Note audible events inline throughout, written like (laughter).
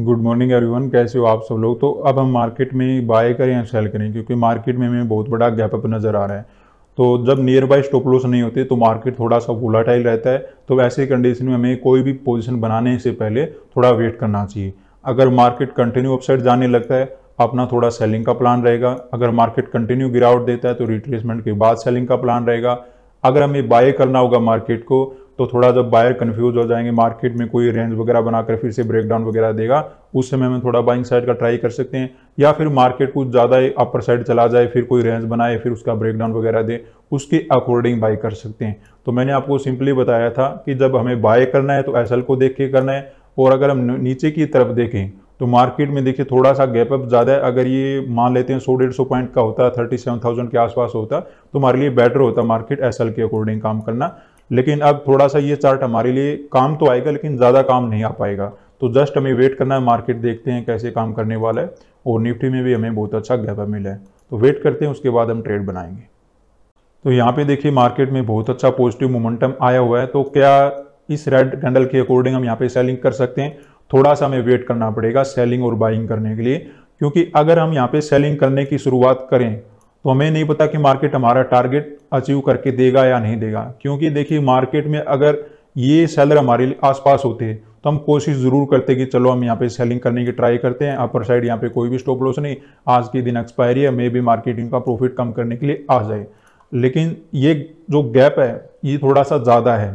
good morning everyone कैसे हो आप सब लोग तो अब हम मार्केट में बाय करें या सेल करें क्योंकि मार्केट में हमें बहुत बड़ा गैप अप नज़र आ रहा है तो जब नियर बाय स्टॉप लॉस नहीं होते तो मार्केट थोड़ा सा वोलाटाइल रहता है तो ऐसे कंडीशन में हमें कोई भी पोजीशन बनाने से पहले थोड़ा वेट करना चाहिए अगर मार्केट कंटिन्यू अपसाइड जाने लगता है अपना थोड़ा सेलिंग का प्लान रहेगा अगर मार्केट कंटिन्यू गिरावट देता है तो रिट्रेसमेंट के बाद सेलिंग का प्लान रहेगा अगर हमें बाय करना होगा मार्केट को तो थोड़ा जब बायर कन्फ्यूज हो जाएंगे मार्केट में कोई रेंज वगैरह बनाकर फिर से ब्रेकडाउन वगैरह देगा उस समय हमें थोड़ा बाइंग साइड का ट्राई कर सकते हैं या फिर मार्केट कुछ ज़्यादा अपर साइड चला जाए फिर कोई रेंज बनाए फिर उसका ब्रेकडाउन वगैरह दे उसके अकॉर्डिंग बाई कर सकते हैं तो मैंने आपको सिंपली बताया था कि जब हमें बाय करना है तो एस को देख के करना है और अगर हम नीचे की तरफ देखें तो मार्केट में देखिए थोड़ा सा गैप अप ज़्यादा है अगर ये मान लेते हैं सौ डेढ़ सौ पॉइंट का होता थर्टी सेवन थाउजेंड के आसपास होता तो हमारे लिए बेटर होता मार्केट एस के अकॉर्डिंग काम करना लेकिन अब थोड़ा सा ये चार्ट हमारे लिए काम तो आएगा लेकिन ज़्यादा काम नहीं आ पाएगा तो जस्ट हमें वेट करना है मार्केट देखते हैं कैसे काम करने वाला है और निफ्टी में भी हमें बहुत अच्छा गैप मिला है तो वेट करते हैं उसके बाद हम ट्रेड बनाएंगे तो यहाँ पे देखिए मार्केट में बहुत अच्छा पॉजिटिव मोमेंटम आया हुआ है तो क्या इस रेड कैंडल के अकॉर्डिंग हम यहाँ पे सेलिंग कर सकते हैं थोड़ा सा हमें वेट करना पड़ेगा सेलिंग और बाइंग करने के लिए क्योंकि अगर हम यहाँ पे सेलिंग करने की शुरुआत करें तो हमें नहीं पता कि मार्केट हमारा टारगेट अचीव करके देगा या नहीं देगा क्योंकि देखिए मार्केट में अगर ये सेलर हमारे आसपास होते तो हम कोशिश ज़रूर करते कि चलो हम यहाँ पे सेलिंग करने की ट्राई करते हैं अपर साइड यहाँ पे कोई भी स्टॉप लॉस नहीं आज के दिन एक्सपायरी है मे भी मार्केटिंग का प्रॉफिट कम करने के लिए आ जाए लेकिन ये जो गैप है ये थोड़ा सा ज़्यादा है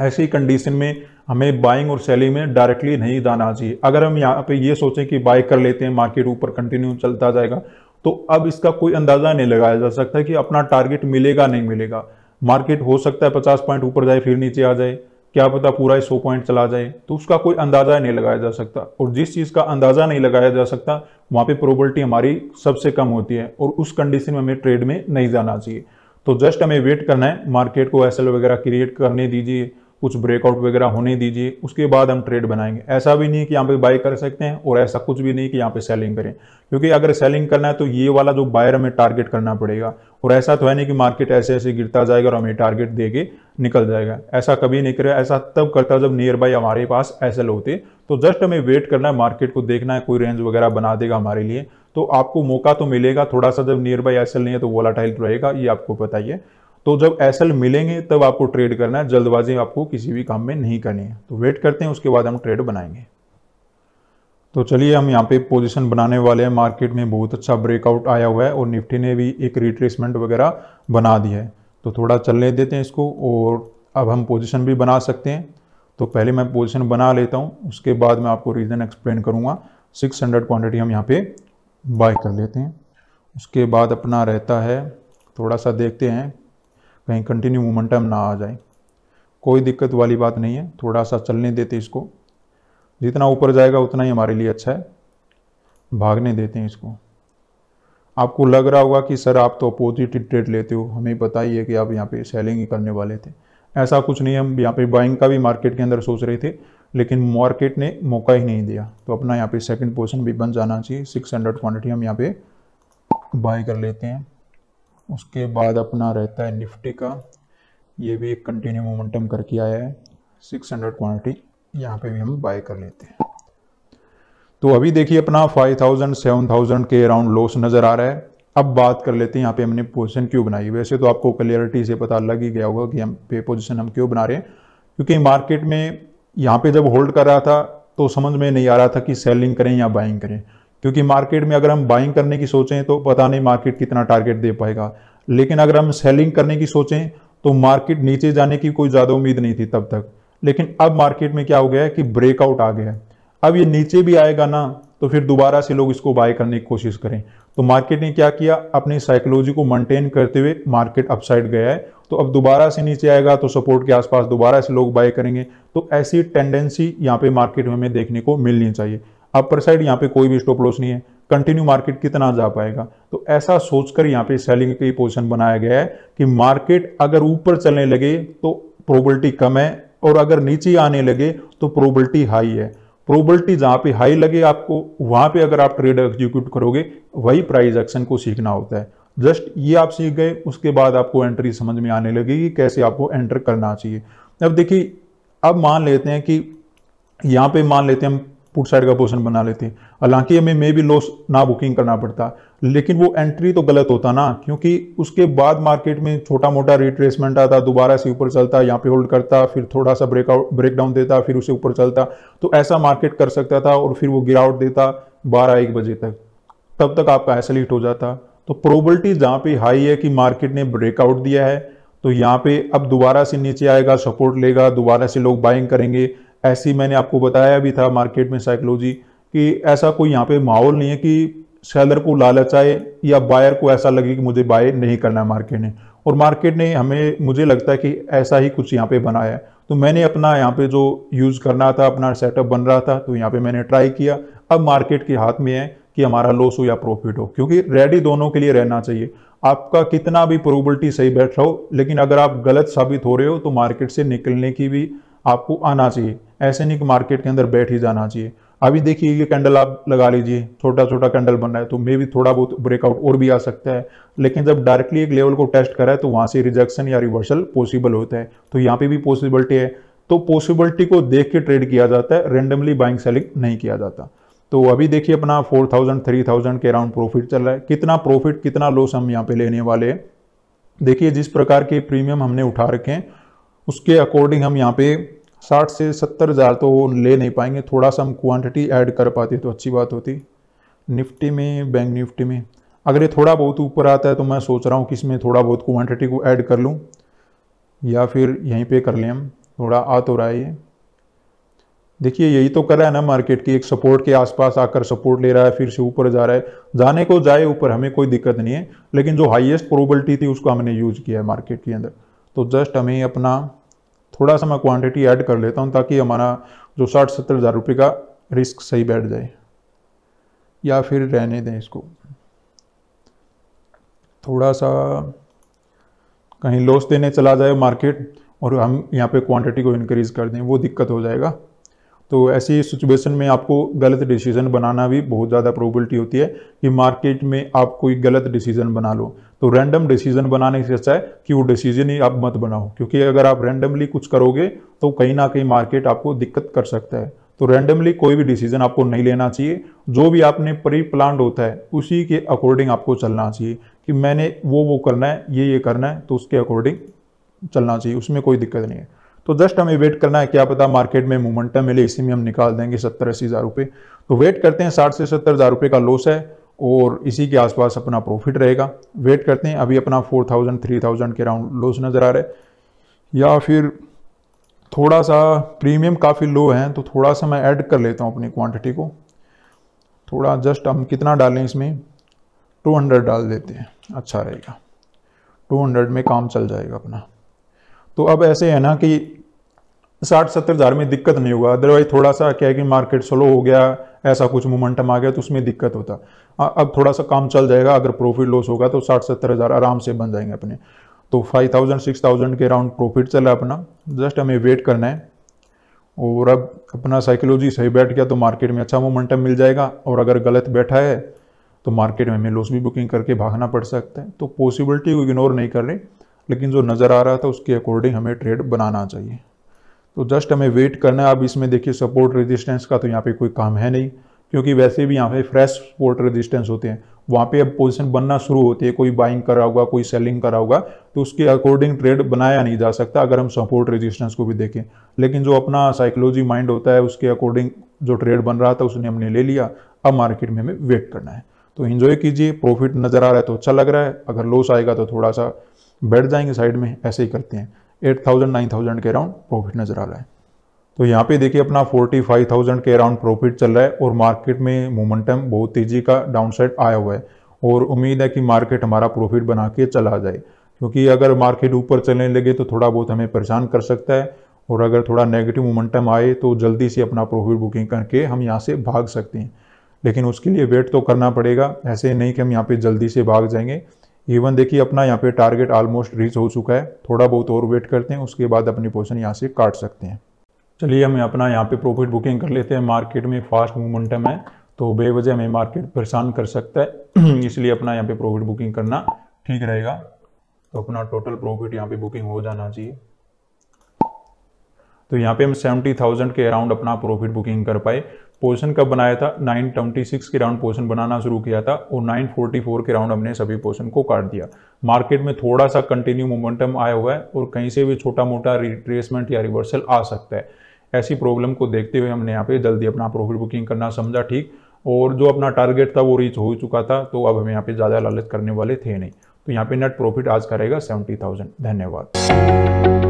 ऐसी कंडीशन में हमें बाइंग और सेलिंग में डायरेक्टली नहीं जाना चाहिए अगर हम यहाँ पे ये सोचें कि बाय कर लेते हैं मार्केट ऊपर कंटिन्यू चलता जाएगा तो अब इसका कोई अंदाज़ा नहीं लगाया जा सकता कि अपना टारगेट मिलेगा नहीं मिलेगा मार्केट हो सकता है पचास पॉइंट ऊपर जाए फिर नीचे आ जाए क्या पता पूरा ही सौ पॉइंट चला जाए तो उसका कोई अंदाज़ा नहीं लगाया जा सकता और जिस चीज़ का अंदाज़ा नहीं लगाया जा सकता वहाँ पर प्रोबलिटी हमारी सबसे कम होती है और उस कंडीशन में हमें ट्रेड में नहीं जाना चाहिए तो जस्ट हमें वेट करना है मार्केट को एस वगैरह क्रिएट करने दीजिए कुछ ब्रेकआउट वगैरह होने दीजिए उसके बाद हम ट्रेड बनाएंगे ऐसा भी नहीं कि यहाँ पे बाय कर सकते हैं और ऐसा कुछ भी नहीं कि यहाँ पे सेलिंग करें क्योंकि अगर सेलिंग करना है तो ये वाला जो बायर हमें टारगेट करना पड़ेगा और ऐसा तो है नहीं कि मार्केट ऐसे ऐसे गिरता जाएगा और हमें टारगेट दे के निकल जाएगा ऐसा कभी नहीं करेगा ऐसा तब करता जब नियर बाई हमारे पास ऐसे होते तो जस्ट हमें वेट करना है मार्केट को देखना है कोई रेंज वगैरह बना देगा हमारे लिए तो आपको मौका तो मिलेगा थोड़ा सा जब नियर बाई एसएल नहीं है तो वोलाटाइल तो रहेगा ये आपको बताइए तो जब एसल मिलेंगे तब आपको ट्रेड करना है जल्दबाजी आपको किसी भी काम में नहीं करनी है तो वेट करते हैं उसके बाद हम ट्रेड बनाएंगे तो चलिए हम यहाँ पे पोजीशन बनाने वाले हैं मार्केट में बहुत अच्छा ब्रेकआउट आया हुआ है और निफ्टी ने भी एक रिट्रेसमेंट वगैरह बना दिया है तो थोड़ा चलने देते हैं इसको और अब हम पोजीशन भी बना सकते हैं तो पहले मैं पोजीशन बना लेता हूँ उसके बाद मैं आपको रीज़न एक्सप्लेन करूँगा हंड्रेड क्वांटिटी हम यहाँ पर बाय कर लेते हैं उसके बाद अपना रहता है थोड़ा सा देखते हैं कहीं कंटिन्यू मोमेंटम ना आ जाए कोई दिक्कत वाली बात नहीं है थोड़ा सा चलने देते इसको जितना ऊपर जाएगा उतना ही हमारे लिए अच्छा है भागने देते हैं इसको आपको लग रहा होगा कि सर आप तो अपोजिट ट्रेड लेते हो हमें बताइए कि आप यहाँ पे सेलिंग ही करने वाले थे ऐसा कुछ नहीं हम यहाँ पे बाइंग का भी मार्केट के अंदर सोच रहे थे लेकिन मार्केट ने मौका ही नहीं दिया तो अपना यहाँ पे सेकंड पोजिशन भी बन जाना चाहिए 600 क्वांटिटी हम यहाँ पे बाय कर लेते हैं उसके बाद अपना रहता है निफ्टी का ये भी एक कंटिन्यू मोमेंटम करके आया है 600 क्वान्टिटी यहाँ पे भी हम बाय कर लेते हैं तो अभी देखिए अपना 5000 7000 के अराउंड लॉस नज़र आ रहा है अब बात कर लेते हैं यहाँ पे हमने पोजीशन क्यों बनाई वैसे तो आपको क्लियरिटी से पता लग ही गया होगा कि हम पे पोजीशन हम क्यों बना रहे हैं क्योंकि मार्केट में यहाँ पे जब होल्ड कर रहा था तो समझ में नहीं आ रहा था कि सेलिंग करें या बाइंग करें क्योंकि मार्केट में अगर हम बाइंग करने की सोचें तो पता नहीं मार्केट कितना टारगेट दे पाएगा लेकिन अगर हम सेलिंग करने की सोचें तो मार्केट नीचे जाने की कोई ज़्यादा उम्मीद नहीं थी तब तक लेकिन अब मार्केट में क्या हो गया है कि ब्रेकआउट आ गया है अब ये नीचे भी आएगा ना तो फिर दोबारा से लोग इसको बाय करने की कोशिश करें तो मार्केट ने क्या किया अपनी साइकोलॉजी को मेंटेन करते हुए मार्केट अपसाइड गया है तो अब दोबारा से नीचे आएगा तो सपोर्ट के आसपास दोबारा से लोग बाय करेंगे तो ऐसी टेंडेंसी यहाँ पे मार्केट में हमें देखने को मिलनी चाहिए अपर साइड यहाँ पे कोई भी स्टॉप लॉस नहीं है कंटिन्यू मार्केट कितना जा पाएगा तो ऐसा सोचकर यहाँ पे सेलिंग की पोजिशन बनाया गया है कि मार्केट अगर ऊपर चलने लगे तो प्रोबलिटी कम है और अगर नीचे आने लगे तो प्रोबलिटी हाई है प्रोबलिटी जहाँ पे हाई लगे आपको वहाँ पे अगर आप ट्रेड एग्जीक्यूट करोगे वही प्राइस एक्शन को सीखना होता है जस्ट ये आप सीख गए उसके बाद आपको एंट्री समझ में आने लगी कि कैसे आपको एंटर करना चाहिए अब देखिए अब मान लेते हैं कि यहाँ पे मान लेते हैं हम पुट साइड का पोजिशन बना लेते हालांकि हमें मे भी लॉस ना बुकिंग करना पड़ता लेकिन वो एंट्री तो गलत होता ना क्योंकि उसके बाद मार्केट में छोटा मोटा रिट्रेसमेंट आता दोबारा से ऊपर चलता यहाँ पे होल्ड करता फिर थोड़ा सा ब्रेकआउट ब्रेकडाउन देता फिर उसे ऊपर चलता तो ऐसा मार्केट कर सकता था और फिर वो गिरावट देता बारह एक बजे तक तब तक आपका लिट हो जाता तो प्रोबलिटी जहाँ पे हाई है कि मार्केट ने ब्रेकआउट दिया है तो यहाँ पे अब दोबारा से नीचे आएगा सपोर्ट लेगा दोबारा से लोग बाइंग करेंगे ऐसी मैंने आपको बताया भी था मार्केट में साइकोलॉजी कि ऐसा कोई यहाँ पे माहौल नहीं है कि सेलर को लालच आए या बायर को ऐसा लगे कि मुझे बाय नहीं करना है मार्केट ने और मार्केट ने हमें मुझे लगता है कि ऐसा ही कुछ यहाँ पे बनाया है तो मैंने अपना यहाँ पे जो यूज़ करना था अपना सेटअप बन रहा था तो यहाँ पे मैंने ट्राई किया अब मार्केट के हाथ में है कि हमारा लॉस हो या प्रॉफिट हो क्योंकि रेडी दोनों के लिए रहना चाहिए आपका कितना भी प्रोबलिटी सही बैठ रहा हो लेकिन अगर आप गलत साबित हो रहे हो तो मार्केट से निकलने की भी आपको आना चाहिए ऐसे नहीं कि मार्केट के अंदर बैठ ही जाना चाहिए अभी देखिए ये कैंडल आप लगा लीजिए छोटा छोटा कैंडल बन रहा है तो मे भी थोड़ा बहुत ब्रेकआउट और भी आ सकता है लेकिन जब डायरेक्टली एक लेवल को टेस्ट करा है तो वहाँ से रिजेक्शन या रिवर्सल पॉसिबल होता है तो यहाँ पे भी पॉसिबिलिटी है तो पॉसिबिलिटी को देख के ट्रेड किया जाता है रेंडमली बाइंग सेलिंग नहीं किया जाता तो अभी देखिए अपना थ्री थाउजेंड के अराउंड प्रॉफिट चल रहा है कितना प्रॉफिट कितना लॉस हम यहाँ पे लेने वाले हैं देखिए जिस प्रकार के प्रीमियम हमने उठा रखे हैं उसके अकॉर्डिंग हम यहाँ पे साठ से सत्तर हज़ार तो ले नहीं पाएंगे थोड़ा सा हम क्वांटिटी ऐड कर पाते तो अच्छी बात होती निफ्टी में बैंक निफ्टी में अगर ये थोड़ा बहुत ऊपर आता है तो मैं सोच रहा हूँ कि इसमें थोड़ा बहुत क्वांटिटी को ऐड कर लूँ या फिर यहीं पे कर लें हम थोड़ा आ तो रहा है ये देखिए यही तो कर रहा है ना मार्केट की एक सपोर्ट के आसपास आकर सपोर्ट ले रहा है फिर से ऊपर जा रहा है जाने को जाए ऊपर हमें कोई दिक्कत नहीं है लेकिन जो हाइएस्ट प्रोबलिटी थी उसको हमने यूज़ किया है मार्केट के अंदर तो जस्ट हमें अपना थोड़ा सा मैं क्वांटिटी ऐड कर लेता हूँ ताकि हमारा जो साठ सत्तर हज़ार रुपये का रिस्क सही बैठ जाए या फिर रहने दें इसको थोड़ा सा कहीं लॉस देने चला जाए मार्केट और हम यहाँ पे क्वांटिटी को इंक्रीज़ कर दें वो दिक्कत हो जाएगा तो ऐसी सिचुएशन में आपको गलत डिसीजन बनाना भी बहुत ज़्यादा प्रोबेबिलिटी होती है कि मार्केट में आप कोई गलत डिसीजन बना लो तो रैंडम डिसीजन बनाने से अच्छा है कि वो डिसीजन ही आप मत बनाओ क्योंकि अगर आप रैंडमली कुछ करोगे तो कहीं ना कहीं मार्केट आपको दिक्कत कर सकता है तो रैंडमली कोई भी डिसीजन आपको नहीं लेना चाहिए जो भी आपने प्री प्लान होता है उसी के अकॉर्डिंग आपको चलना चाहिए कि मैंने वो वो करना है ये ये करना है तो उसके अकॉर्डिंग चलना चाहिए उसमें कोई दिक्कत नहीं है तो जस्ट हमें वेट करना है क्या पता मार्केट में मोमेंटम मिले इसी में हम निकाल देंगे सत्तर अस्सी हज़ार रुपये तो वेट करते हैं साठ से सत्तर हज़ार रुपये का लॉस है और इसी के आसपास अपना प्रॉफिट रहेगा वेट करते हैं अभी अपना फोर थाउजेंड थ्री थाउजेंड के राउंड लॉस नज़र आ रहा है या फिर थोड़ा सा प्रीमियम काफ़ी लो है तो थोड़ा सा मैं ऐड कर लेता हूँ अपनी क्वान्टिटी को थोड़ा जस्ट हम कितना डालें इसमें हंड्रेड डाल देते हैं अच्छा रहेगा हंड्रेड में काम चल जाएगा अपना तो अब ऐसे है ना कि साठ सत्तर हज़ार में दिक्कत नहीं होगा अदरवाइज थोड़ा सा क्या है कि मार्केट स्लो हो गया ऐसा कुछ मोमेंटम आ गया तो उसमें दिक्कत होता अब थोड़ा सा काम चल जाएगा अगर प्रॉफिट लॉस होगा तो साठ सत्तर हज़ार आराम से बन जाएंगे अपने तो फाइव थाउजेंड सिक्स थाउजेंड के अराउंड प्रॉफिट चला अपना जस्ट हमें वेट करना है और अब अपना साइकोलॉजी सही बैठ गया तो मार्केट में अच्छा मोमेंटम मिल जाएगा और अगर गलत बैठा है तो मार्केट में हमें लॉस भी बुकिंग करके भागना पड़ सकता है तो पॉसिबिलिटी को इग्नोर नहीं कर रहे लेकिन जो नज़र आ रहा था उसके अकॉर्डिंग हमें ट्रेड बनाना चाहिए तो जस्ट हमें वेट करना है अब इसमें देखिए सपोर्ट रेजिस्टेंस का तो यहाँ पे कोई काम है नहीं क्योंकि वैसे भी यहाँ पे फ्रेश सपोर्ट रेजिस्टेंस होते हैं वहाँ पे अब पोजीशन बनना शुरू होती है कोई बाइंग करा होगा कोई सेलिंग करा होगा तो उसके अकॉर्डिंग ट्रेड बनाया नहीं जा सकता अगर हम सपोर्ट रजिस्टेंस को भी देखें लेकिन जो अपना साइकोलॉजी माइंड होता है उसके अकॉर्डिंग जो ट्रेड बन रहा था उसने हमने ले लिया अब मार्केट में हमें वेट करना है तो इन्जॉय कीजिए प्रॉफिट नज़र आ रहा है तो अच्छा लग रहा है अगर लॉस आएगा तो थोड़ा सा बैठ जाएंगे साइड में ऐसे ही करते हैं एट थाउजेंड नाइन थाउजेंड के अराउंड प्रॉफिट नज़र आ रहा है तो यहाँ पे देखिए अपना फोर्टी फाइव थाउजेंड के अराउंड प्रॉफिट चल रहा है और मार्केट में मोमेंटम बहुत तेज़ी का डाउनसाइड आया हुआ है और उम्मीद है कि मार्केट हमारा प्रॉफिट बना के चला जाए क्योंकि अगर मार्केट ऊपर चलने लगे तो थोड़ा बहुत हमें परेशान कर सकता है और अगर थोड़ा नेगेटिव मोमेंटम आए तो जल्दी से अपना प्रॉफिट बुकिंग करके हम यहाँ से भाग सकते हैं लेकिन उसके लिए वेट तो करना पड़ेगा ऐसे नहीं कि हम यहाँ पे जल्दी से भाग जाएंगे इवन देखिए अपना यहाँ पे टारगेट ऑलमोस्ट रीच हो चुका है थोड़ा बहुत और वेट करते हैं उसके बाद अपनी पोजिशन यहाँ से काट सकते हैं चलिए हमें अपना यहाँ पे प्रॉफिट बुकिंग कर लेते हैं मार्केट में फास्ट मूवमेंटम है तो बेवजह हमें मार्केट परेशान कर सकता है (clears throat) इसलिए अपना यहाँ पे प्रॉफिट बुकिंग करना ठीक रहेगा तो अपना टोटल प्रॉफिट यहाँ पे बुकिंग हो जाना चाहिए तो यहाँ पे हम सेवेंटी थाउजेंड के अराउंड अपना प्रॉफिट बुकिंग कर पाए पोजिशन कब बनाया था 926 के राउंड पोजिशन बनाना शुरू किया था और 944 के राउंड हमने सभी पोजिशन को काट दिया मार्केट में थोड़ा सा कंटिन्यू मोमेंटम आया हुआ है और कहीं से भी छोटा मोटा रिट्रेसमेंट या रिवर्सल आ सकता है ऐसी प्रॉब्लम को देखते हुए हमने यहाँ पे जल्दी अपना प्रॉफिट बुकिंग करना समझा ठीक और जो अपना टारगेट था वो रीच हो चुका था तो अब हमें यहाँ पे ज़्यादा लालच करने वाले थे नहीं तो यहाँ पे नेट प्रॉफिट आज करेगा सेवेंटी धन्यवाद